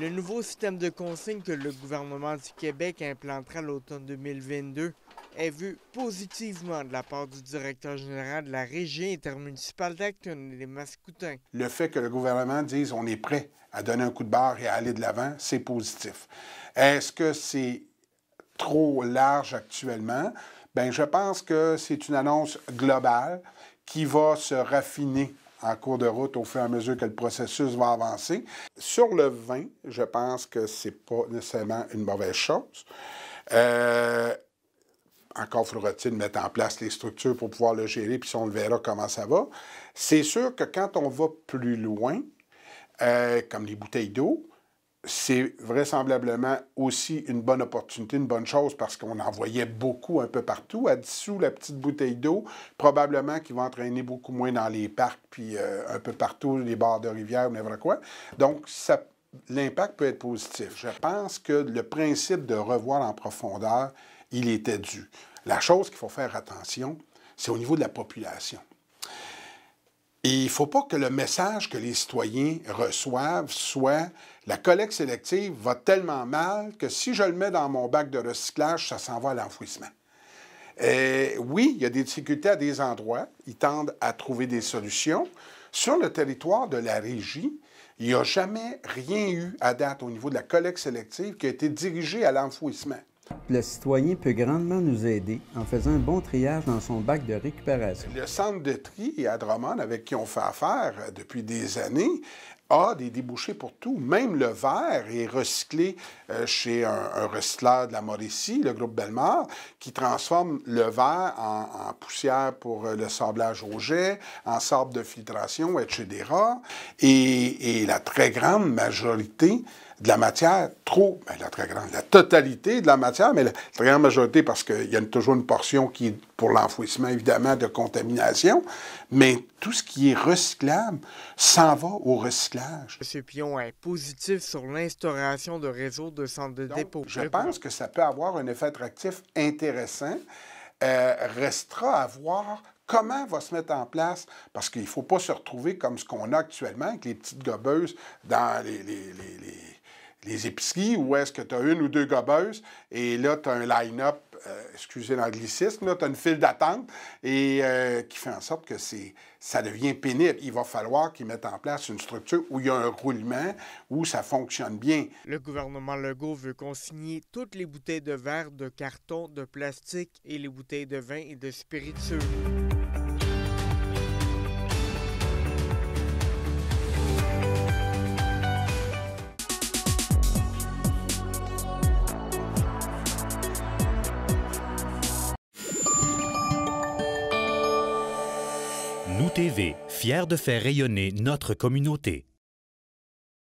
Le nouveau système de consigne que le gouvernement du Québec implantera l'automne 2022 est vu positivement de la part du directeur général de la région intermunicipale d'Acton et des Mascoutins. Le fait que le gouvernement dise on est prêt à donner un coup de barre et à aller de l'avant, c'est positif. Est-ce que c'est trop large actuellement, Ben, je pense que c'est une annonce globale qui va se raffiner en cours de route au fur et à mesure que le processus va avancer. Sur le vin, je pense que c'est pas nécessairement une mauvaise chose. Euh, encore faudra-t-il mettre en place les structures pour pouvoir le gérer, puis on le verra comment ça va. C'est sûr que quand on va plus loin, euh, comme les bouteilles d'eau, c'est vraisemblablement aussi une bonne opportunité, une bonne chose, parce qu'on en voyait beaucoup un peu partout. À dessous la petite bouteille d'eau, probablement qui va entraîner beaucoup moins dans les parcs, puis euh, un peu partout, les bords de rivière, n'importe quoi. Donc, l'impact peut être positif. Je pense que le principe de revoir en profondeur, il était dû. La chose qu'il faut faire attention, c'est au niveau de la population il ne faut pas que le message que les citoyens reçoivent soit la collecte sélective va tellement mal que si je le mets dans mon bac de recyclage, ça s'en va à l'enfouissement. Euh, oui, il y a des difficultés à des endroits. Ils tendent à trouver des solutions. Sur le territoire de la régie, il n'y a jamais rien eu à date au niveau de la collecte sélective qui a été dirigée à l'enfouissement. Le citoyen peut grandement nous aider en faisant un bon triage dans son bac de récupération. Le centre de tri à Drummond, avec qui on fait affaire euh, depuis des années, a des débouchés pour tout. Même le verre est recyclé euh, chez un, recycleur de la Mauricie, le groupe Belmar, qui transforme le verre en, poussière pour euh, le sablage au jet, en sable de filtration, etc. Et, et la très grande majorité de la matière, trop, ben, la très grande, la totalité de la matière, mais la, très grande majorité, parce qu'il y a toujours une portion qui est pour l'enfouissement, évidemment, de contamination, mais tout ce qui est recyclable s'en va au recyclage. M. Pion est positif sur l'instauration de réseaux de centres de dépôt. Je pense que ça peut avoir un effet attractif intéressant. Euh, restera à voir comment va se mettre en place, parce qu'il ne faut pas se retrouver comme ce qu'on a actuellement avec les petites gobeuses dans les les épiceries où est-ce que tu as une ou deux gobeuses et là, tu as un line-up, euh, excusez l'anglicisme, là, tu as une file d'attente et euh, qui fait en sorte que c'est, ça devient pénible. Il va falloir qu'ils mettent en place une structure où il y a un roulement, où ça fonctionne bien. Le gouvernement Legault veut consigner toutes les bouteilles de verre, de carton, de plastique et les bouteilles de vin et de spiritueux. Nous TV, fiers de faire rayonner notre communauté.